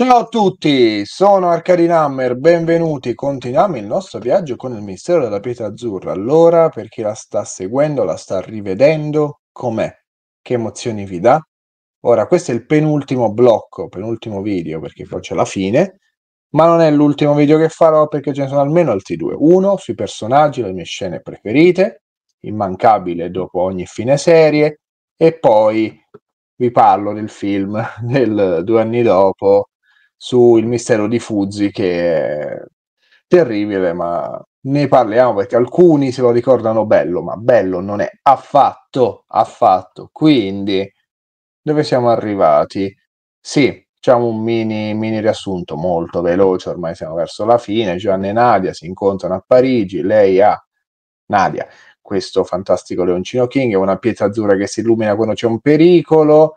Ciao a tutti, sono Arcadin Hammer, benvenuti, continuiamo il nostro viaggio con il mistero della pietra azzurra. Allora, per chi la sta seguendo, la sta rivedendo, com'è? Che emozioni vi dà? Ora, questo è il penultimo blocco, penultimo video, perché poi c'è la fine, ma non è l'ultimo video che farò perché ce ne sono almeno altri due. Uno sui personaggi, le mie scene preferite, immancabile dopo ogni fine serie, e poi vi parlo del film del due anni dopo sul mistero di Fuzzi che è terribile, ma ne parliamo perché alcuni se lo ricordano bello, ma bello non è affatto, affatto. Quindi, dove siamo arrivati? Sì, facciamo un mini, mini riassunto molto veloce, ormai siamo verso la fine. Gianni e Nadia si incontrano a Parigi, lei ha Nadia, questo fantastico leoncino King, è una pietra azzurra che si illumina quando c'è un pericolo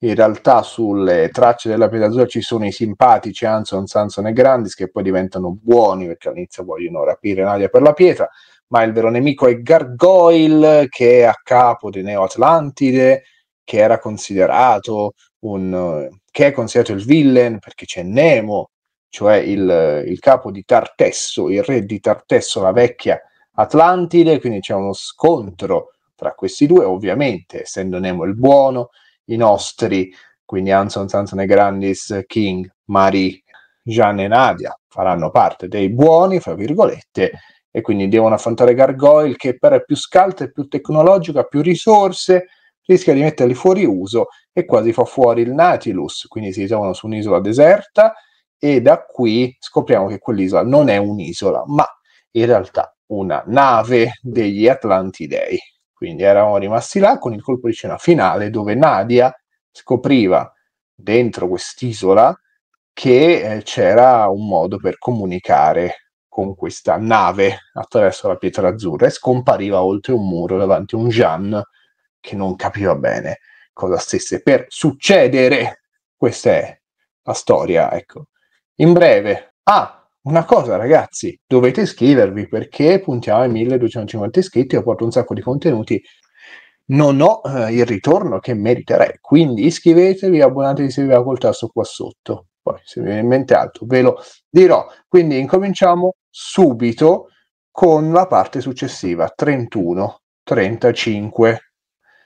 in realtà sulle tracce della pietra Piazza ci sono i simpatici Anson, Sanson e Grandis che poi diventano buoni perché all'inizio vogliono rapire Nadia per la pietra, ma il vero nemico è Gargoyle che è a capo di Neo Atlantide, che era considerato un eh, che è considerato il villain perché c'è Nemo, cioè il, il capo di Tartesso, il re di Tartesso, la vecchia Atlantide, quindi c'è uno scontro tra questi due, ovviamente, essendo Nemo il buono i nostri, quindi Anson Sansone Grandis, King, Marie, Gian e Nadia faranno parte dei buoni, fra virgolette, e quindi devono affrontare Gargoyle che però è più scalto, è più tecnologico, ha più risorse, rischia di metterli fuori uso e quasi fa fuori il Nautilus, quindi si trovano su un'isola deserta e da qui scopriamo che quell'isola non è un'isola, ma in realtà una nave degli Atlantidei. Quindi eravamo rimasti là con il colpo di scena finale dove Nadia scopriva dentro quest'isola che eh, c'era un modo per comunicare con questa nave attraverso la pietra azzurra e scompariva oltre un muro davanti a un Jean che non capiva bene cosa stesse per succedere. Questa è la storia, ecco. In breve, ah, una cosa ragazzi, dovete iscrivervi perché puntiamo ai 1250 iscritti, ho portato un sacco di contenuti, non ho eh, il ritorno che meriterei, quindi iscrivetevi, abbonatevi se vi va col tasto qua sotto, poi se vi viene in mente altro ve lo dirò, quindi incominciamo subito con la parte successiva, 31, 35,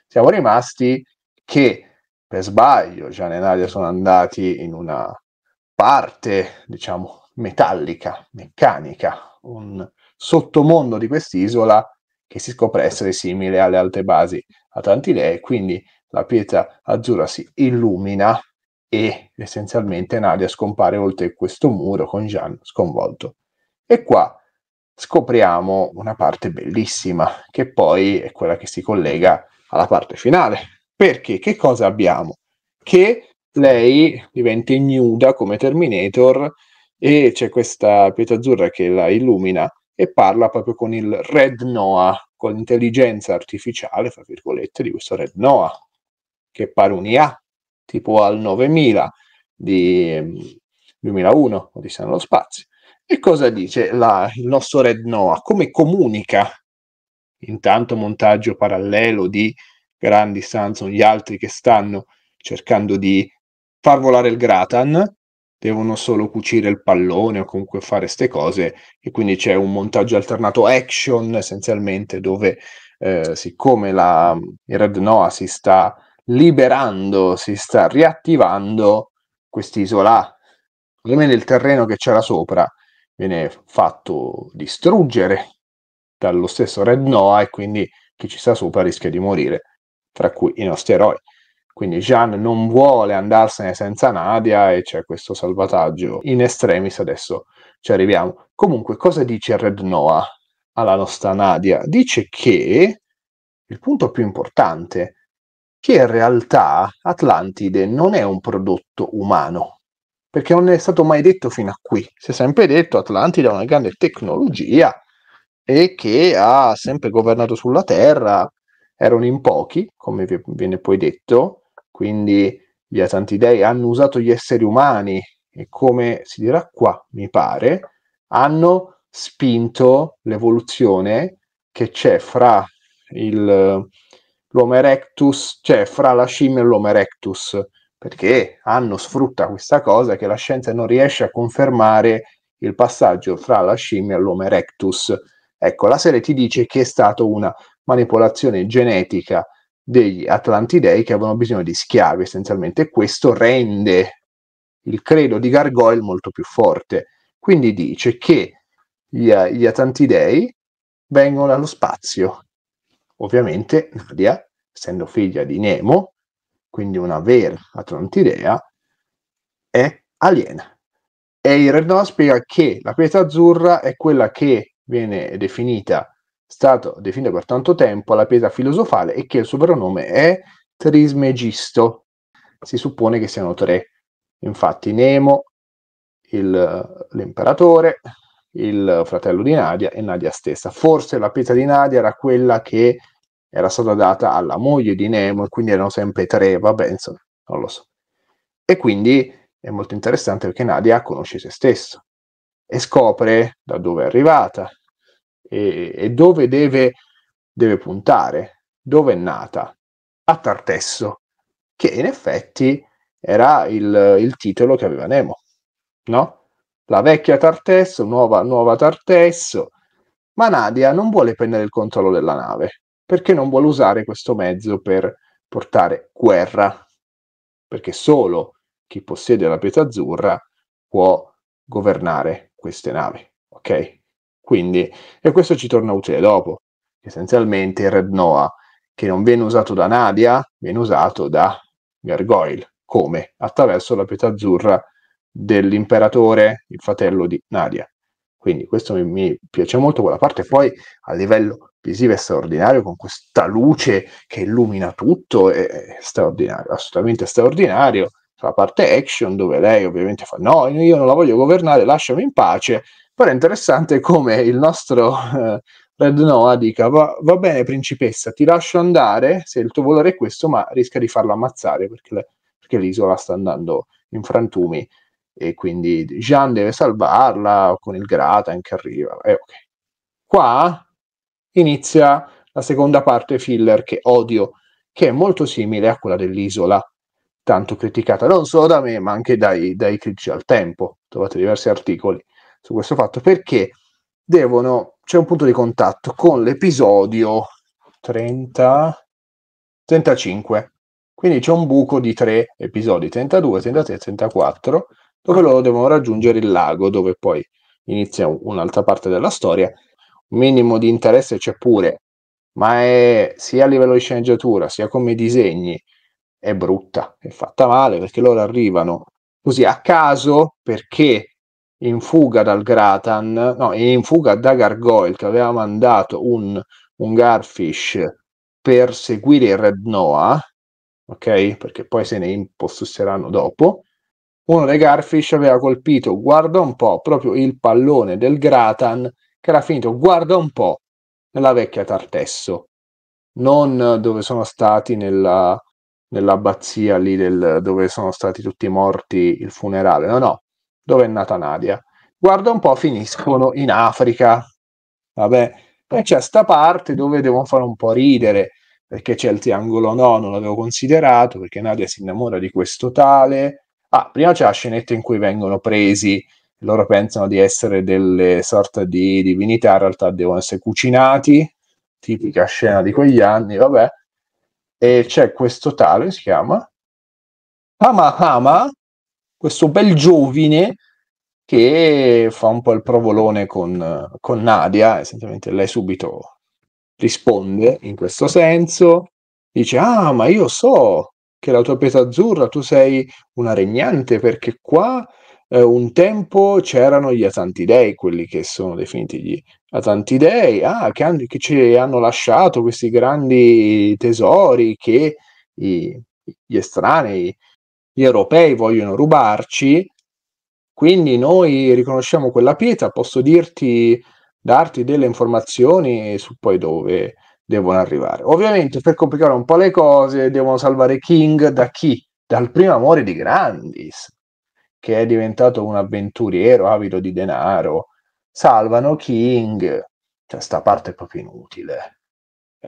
siamo rimasti che per sbaglio Gian e Nadia sono andati in una parte, diciamo, metallica, meccanica, un sottomondo di quest'isola che si scopre essere simile alle altre basi atlantilee, quindi la pietra azzurra si illumina e essenzialmente Nadia scompare oltre questo muro con Jean sconvolto. E qua scopriamo una parte bellissima, che poi è quella che si collega alla parte finale. Perché che cosa abbiamo? Che lei diventa ignuda come Terminator e c'è questa pietra azzurra che la illumina e parla proprio con il Red Noah, con l'intelligenza artificiale, fra virgolette, di questo Red Noah, che pare un IA, tipo al 9000 di 2001, mm, Odissea nello spazio. E cosa dice la, il nostro Red Noah? Come comunica? Intanto montaggio parallelo di grandi Samsung, gli altri che stanno cercando di far volare il Gratan, devono solo cucire il pallone o comunque fare ste cose e quindi c'è un montaggio alternato action essenzialmente dove eh, siccome la, il Red Noah si sta liberando, si sta riattivando, quest'isola, ovviamente il terreno che c'era sopra viene fatto distruggere dallo stesso Red Noah e quindi chi ci sta sopra rischia di morire, tra cui i nostri eroi. Quindi Jean non vuole andarsene senza Nadia e c'è questo salvataggio in estremis, adesso ci arriviamo. Comunque, cosa dice Red Noah alla nostra Nadia? Dice che, il punto più importante, è che in realtà Atlantide non è un prodotto umano, perché non è stato mai detto fino a qui. Si è sempre detto Atlantide è una grande tecnologia e che ha sempre governato sulla Terra, erano in pochi, come viene poi detto, quindi gli tanti dei, hanno usato gli esseri umani e come si dirà qua, mi pare, hanno spinto l'evoluzione che c'è fra il, l'Homo erectus, cioè fra la scimmia e l'Homo erectus, perché hanno sfrutta questa cosa che la scienza non riesce a confermare il passaggio fra la scimmia e l'Homo erectus. Ecco, la serie ti dice che è stata una manipolazione genetica degli Atlantidei che avevano bisogno di schiavi essenzialmente. Questo rende il credo di Gargoyle molto più forte. Quindi dice che gli, gli Atlantidei vengono dallo spazio. Ovviamente Nadia, essendo figlia di Nemo, quindi una vera Atlantidea, è aliena. E il Red Dawn spiega che la pietra azzurra è quella che viene definita stato definito per tanto tempo la pietra filosofale e che il suo vero nome è Trismegisto. Si suppone che siano tre. Infatti Nemo, il, l'imperatore, il fratello di Nadia e Nadia stessa. Forse la pietra di Nadia era quella che era stata data alla moglie di Nemo e quindi erano sempre tre, vabbè, insomma, non lo so. E quindi è molto interessante perché Nadia conosce se stessa e scopre da dove è arrivata, e, e dove deve, deve puntare, dove è nata, a Tartesso, che in effetti era il, il titolo che aveva Nemo, no? La vecchia Tartesso, nuova, nuova Tartesso, ma Nadia non vuole prendere il controllo della nave, perché non vuole usare questo mezzo per portare guerra, perché solo chi possiede la pietra azzurra può governare queste navi, ok? Quindi, e questo ci torna utile dopo. Essenzialmente il Red Noah, che non viene usato da Nadia, viene usato da Gargoyle. Come? Attraverso la pietra azzurra dell'imperatore, il fratello di Nadia. Quindi questo mi, mi piace molto quella parte. Poi a livello visivo è straordinario, con questa luce che illumina tutto, è, è straordinario, assolutamente straordinario. La parte action dove lei ovviamente fa no, io non la voglio governare, lasciami in pace però è interessante come il nostro eh, Red Noah dica va, va, bene principessa, ti lascio andare se il tuo volere è questo, ma rischia di farlo ammazzare perché, le, perché l'isola sta andando in frantumi e quindi Jean deve salvarla con il Grata che arriva. Eh, okay. Qua inizia la seconda parte filler che odio, che è molto simile a quella dell'isola, tanto criticata non solo da me ma anche dai, dai critici al tempo, trovate diversi articoli su questo fatto perché devono, c'è un punto di contatto con l'episodio 30, 35. Quindi c'è un buco di tre episodi, 32, 33 34, dove loro devono raggiungere il lago, dove poi inizia un'altra parte della storia. Un minimo di interesse c'è pure, ma è sia a livello di sceneggiatura, sia come disegni, è brutta, è fatta male perché loro arrivano così a caso perché in fuga dal Gratan, no, in fuga da Gargoyle che aveva mandato un, un Garfish per seguire il Red Noah, ok? Perché poi se ne impossesseranno dopo. Uno dei Garfish aveva colpito, guarda un po', proprio il pallone del Gratan che era finito, guarda un po', nella vecchia Tartesso, non dove sono stati nella, nell'abbazia lì del, dove sono stati tutti morti il funerale, no, no, dove è nata Nadia. Guarda un po', finiscono in Africa. Vabbè, poi c'è sta parte dove devono fare un po' ridere, perché c'è il triangolo no, non l'avevo considerato, perché Nadia si innamora di questo tale. Ah, prima c'è la scenetta in cui vengono presi, loro pensano di essere delle sorte di divinità, in realtà devono essere cucinati, tipica scena di quegli anni, vabbè. E c'è questo tale, si chiama Hamahama, questo bel giovine che fa un po' il provolone con, con Nadia, essenzialmente lei subito risponde in questo senso, dice ah ma io so che la tua pietra azzurra tu sei una regnante perché qua eh, un tempo c'erano gli Atantidei, quelli che sono definiti gli Atantidei, ah, che, hanno, che ci hanno lasciato questi grandi tesori che i, gli estranei gli europei vogliono rubarci, quindi noi riconosciamo quella pietra, posso dirti, darti delle informazioni su poi dove devono arrivare. Ovviamente per complicare un po' le cose devono salvare King da chi? Dal primo amore di Grandis, che è diventato un avventuriero avido di denaro. Salvano King, cioè sta parte è proprio inutile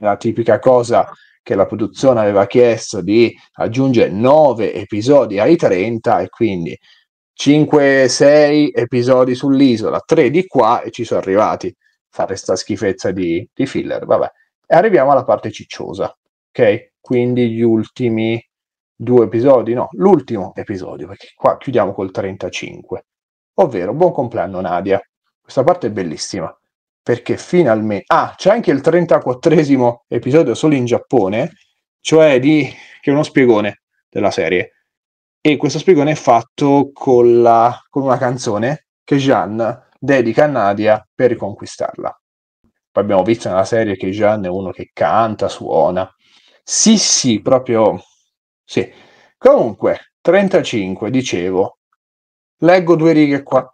la tipica cosa che la produzione aveva chiesto di aggiungere 9 episodi ai 30 e quindi 5-6 episodi sull'isola, 3 di qua e ci sono arrivati. Fare sta schifezza di, di filler, vabbè. E arriviamo alla parte cicciosa, ok? Quindi gli ultimi due episodi, no, l'ultimo episodio, perché qua chiudiamo col 35, ovvero Buon compleanno Nadia. Questa parte è bellissima perché finalmente... Ah, c'è anche il 34esimo episodio solo in Giappone, cioè di... che è uno spiegone della serie. E questo spiegone è fatto con, la... con una canzone che Jean dedica a Nadia per riconquistarla. Poi abbiamo visto nella serie che Jean è uno che canta, suona. Sì, sì, proprio... Sì. Comunque, 35, dicevo. Leggo due righe qua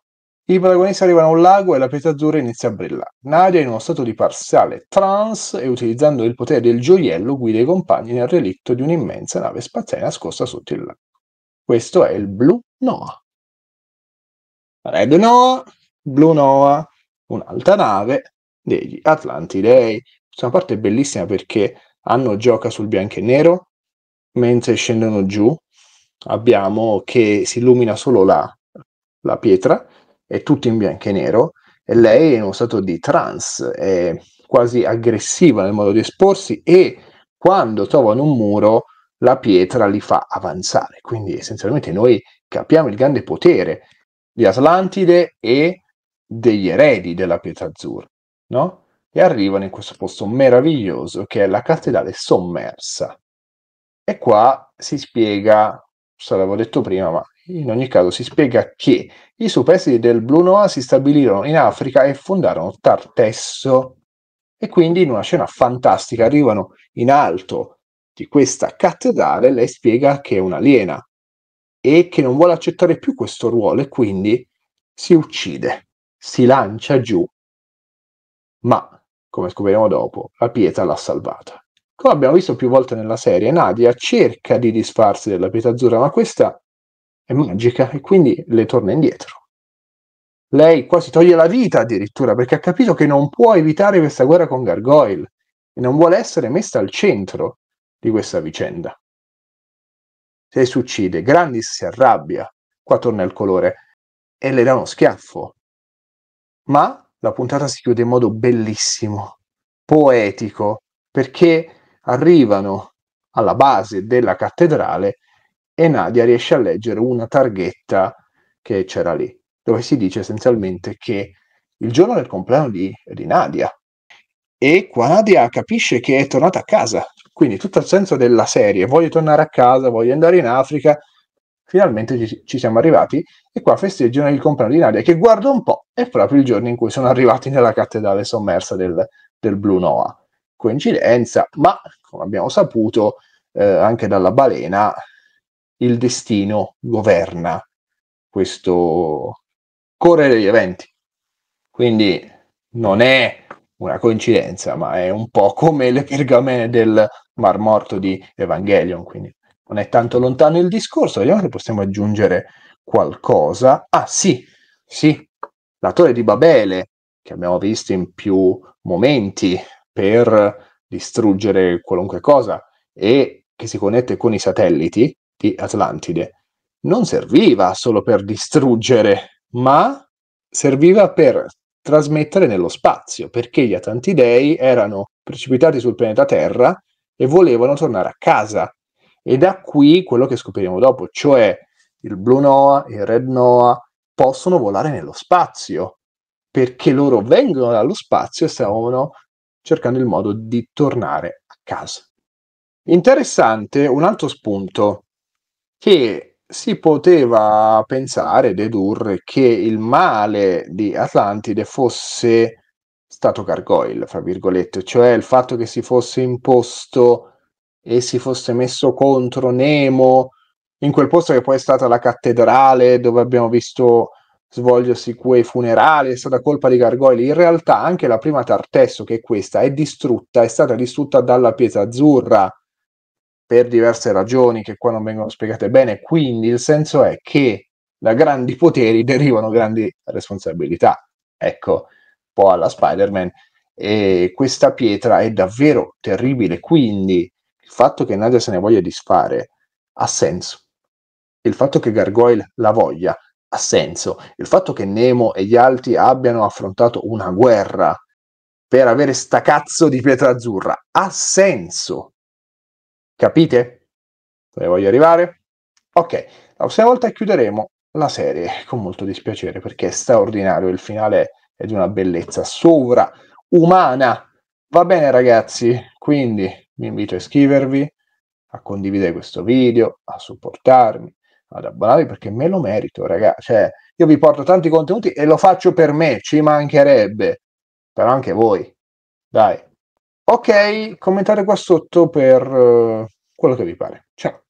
i protagonisti arrivano a un lago e la pietra azzurra inizia a brillare. Nadia è in uno stato di parziale trance e utilizzando il potere del gioiello guida i compagni nel relitto di un'immensa nave spaziale nascosta sotto il lago. Questo è il Blue Noah. Red Noah, Blue Noah, un'altra nave degli Atlantidei. Questa parte è bellissima perché Anno gioca sul bianco e nero, mentre scendono giù abbiamo che si illumina solo la, la pietra è tutto in bianco e nero e lei è in uno stato di trance, è quasi aggressiva nel modo di esporsi e quando trovano un muro la pietra li fa avanzare. Quindi essenzialmente noi capiamo il grande potere di Atlantide e degli eredi della pietra azzurra, no? E arrivano in questo posto meraviglioso che è la cattedrale sommersa. E qua si spiega, se l'avevo detto prima, ma in ogni caso si spiega che i superstiti del Blue Noah si stabilirono in Africa e fondarono Tartesso e quindi in una scena fantastica arrivano in alto di questa cattedrale, lei spiega che è un'aliena e che non vuole accettare più questo ruolo e quindi si uccide, si lancia giù, ma come scopriremo dopo, la pietra l'ha salvata. Come abbiamo visto più volte nella serie, Nadia cerca di disfarsi della pietra azzurra, ma questa è magica e quindi le torna indietro. Lei quasi toglie la vita addirittura perché ha capito che non può evitare questa guerra con Gargoyle e non vuole essere messa al centro di questa vicenda. Se si uccide, Grandis si arrabbia, qua torna il colore, e le dà uno schiaffo. Ma la puntata si chiude in modo bellissimo, poetico, perché arrivano alla base della cattedrale e Nadia riesce a leggere una targhetta che c'era lì, dove si dice essenzialmente che il giorno del compleanno di, di Nadia. E qua Nadia capisce che è tornata a casa, quindi tutto il senso della serie, voglio tornare a casa, voglio andare in Africa, finalmente ci, ci, siamo arrivati e qua festeggiano il compleanno di Nadia che guarda un po' è proprio il giorno in cui sono arrivati nella cattedrale sommersa del, del Blue Noah coincidenza ma come abbiamo saputo eh, anche dalla balena il destino governa questo correre degli eventi. Quindi non è una coincidenza, ma è un po' come le pergamene del Mar Morto di Evangelion, quindi non è tanto lontano il discorso, vediamo se possiamo aggiungere qualcosa. Ah sì, sì, la torre di Babele, che abbiamo visto in più momenti per distruggere qualunque cosa e che si connette con i satelliti, di Atlantide non serviva solo per distruggere, ma serviva per trasmettere nello spazio, perché gli Atlantidei erano precipitati sul pianeta Terra e volevano tornare a casa. E da qui quello che scopriremo dopo, cioè il Blue Noah, e il Red Noah, possono volare nello spazio, perché loro vengono dallo spazio e stavano cercando il modo di tornare a casa. Interessante un altro spunto che si poteva pensare, dedurre che il male di Atlantide fosse stato gargoyle, fra virgolette, cioè il fatto che si fosse imposto e si fosse messo contro Nemo in quel posto che poi è stata la cattedrale dove abbiamo visto svolgersi quei funerali, è stata colpa di Gargoyle. In realtà anche la prima Tartesso, che è questa, è distrutta, è stata distrutta dalla pietra azzurra per diverse ragioni che qua non vengono spiegate bene, quindi il senso è che da grandi poteri derivano grandi responsabilità. Ecco, un po' alla Spider-Man. E questa pietra è davvero terribile, quindi il fatto che Nadia se ne voglia disfare ha senso. Il fatto che Gargoyle la voglia ha senso. Il fatto che Nemo e gli altri abbiano affrontato una guerra per avere sta cazzo di pietra azzurra ha senso. Capite? Dove voglio arrivare? Ok, la prossima volta chiuderemo la serie con molto dispiacere perché è straordinario, il finale è di una bellezza sovraumana. Va bene ragazzi, quindi vi invito a iscrivervi, a condividere questo video, a supportarmi, ad abbonarvi perché me lo merito, ragazzi. Cioè, io vi porto tanti contenuti e lo faccio per me, ci mancherebbe, però anche voi. Dai, Ok, commentate qua sotto per uh, quello che vi pare. Ciao.